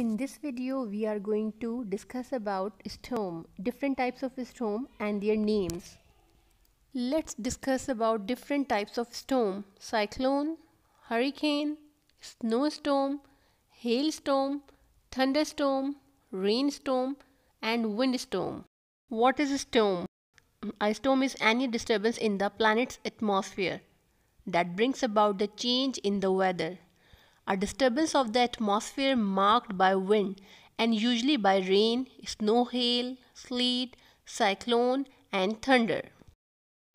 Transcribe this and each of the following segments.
In this video, we are going to discuss about storm, different types of storm and their names. Let's discuss about different types of storm, cyclone, hurricane, snowstorm, hailstorm, thunderstorm, rainstorm, and windstorm. What is a storm? A storm is any disturbance in the planet's atmosphere that brings about the change in the weather a disturbance of the atmosphere marked by wind and usually by rain, snow, hail, sleet, cyclone, and thunder.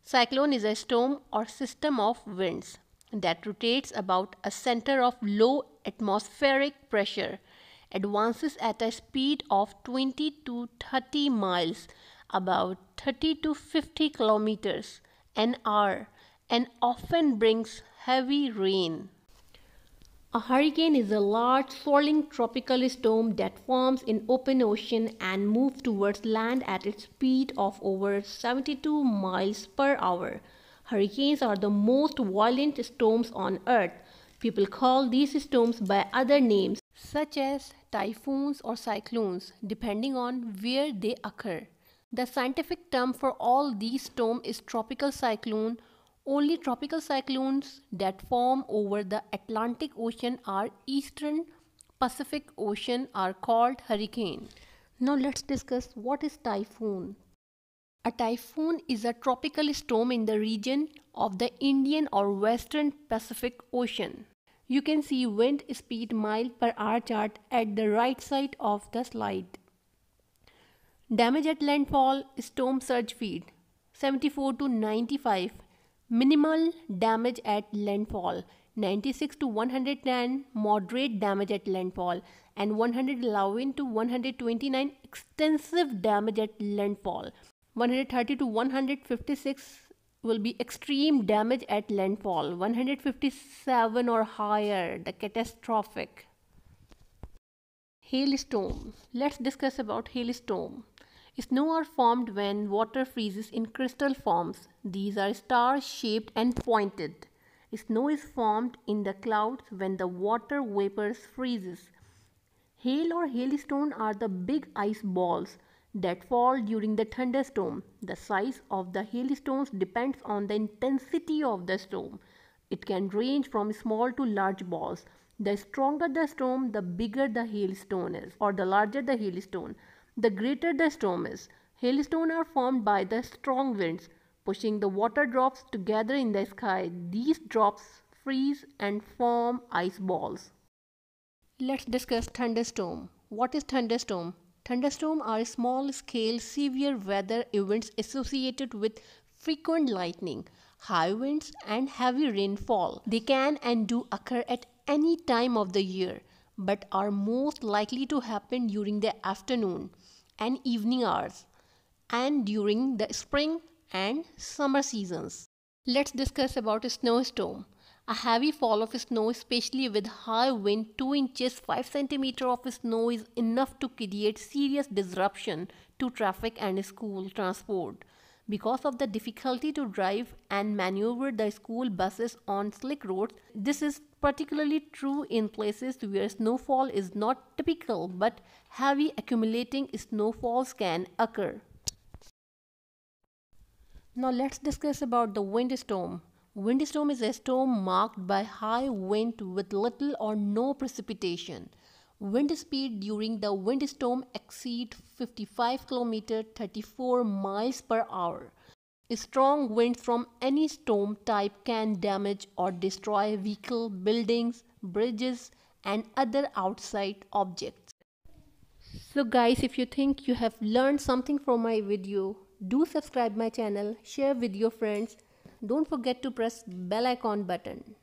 Cyclone is a storm or system of winds that rotates about a center of low atmospheric pressure, advances at a speed of 20 to 30 miles, about 30 to 50 kilometers an hour, and often brings heavy rain. A hurricane is a large swirling tropical storm that forms in open ocean and moves towards land at its speed of over 72 miles per hour. Hurricanes are the most violent storms on earth. People call these storms by other names such as typhoons or cyclones depending on where they occur. The scientific term for all these storms is tropical cyclone only tropical cyclones that form over the Atlantic Ocean or Eastern Pacific Ocean are called hurricane. Now let's discuss what is typhoon. A typhoon is a tropical storm in the region of the Indian or Western Pacific Ocean. You can see wind speed mile per hour chart at the right side of the slide. Damage at landfall storm surge feed 74 to 95 Minimal damage at landfall 96 to 110 moderate damage at landfall and 111 to 129 extensive damage at landfall. 130 to 156 will be extreme damage at landfall. 157 or higher the catastrophic. Hailstorm. Let's discuss about hailstorm. Snow are formed when water freezes in crystal forms. These are star-shaped and pointed. Snow is formed in the clouds when the water vapors freezes. Hail or hailstone are the big ice balls that fall during the thunderstorm. The size of the hailstones depends on the intensity of the storm. It can range from small to large balls. The stronger the storm, the bigger the hailstone is, or the larger the hailstone the greater the storm is. Hailstones are formed by the strong winds pushing the water drops together in the sky. These drops freeze and form ice balls. Let's discuss thunderstorm. What is thunderstorm? Thunderstorms are small-scale severe weather events associated with frequent lightning, high winds and heavy rainfall. They can and do occur at any time of the year but are most likely to happen during the afternoon and evening hours and during the spring and summer seasons. Let's discuss about a snowstorm. A heavy fall of snow, especially with high wind, 2 inches 5 centimeter of snow is enough to create serious disruption to traffic and school transport. Because of the difficulty to drive and maneuver the school buses on slick roads, this is particularly true in places where snowfall is not typical but heavy accumulating snowfalls can occur. Now let's discuss about the windstorm. Windstorm is a storm marked by high wind with little or no precipitation. Wind speed during the windstorm exceed 55 km 34 miles per hour. A strong wind from any storm type can damage or destroy vehicle, buildings, bridges and other outside objects. So guys, if you think you have learned something from my video, do subscribe my channel, share with your friends. Don't forget to press bell icon button.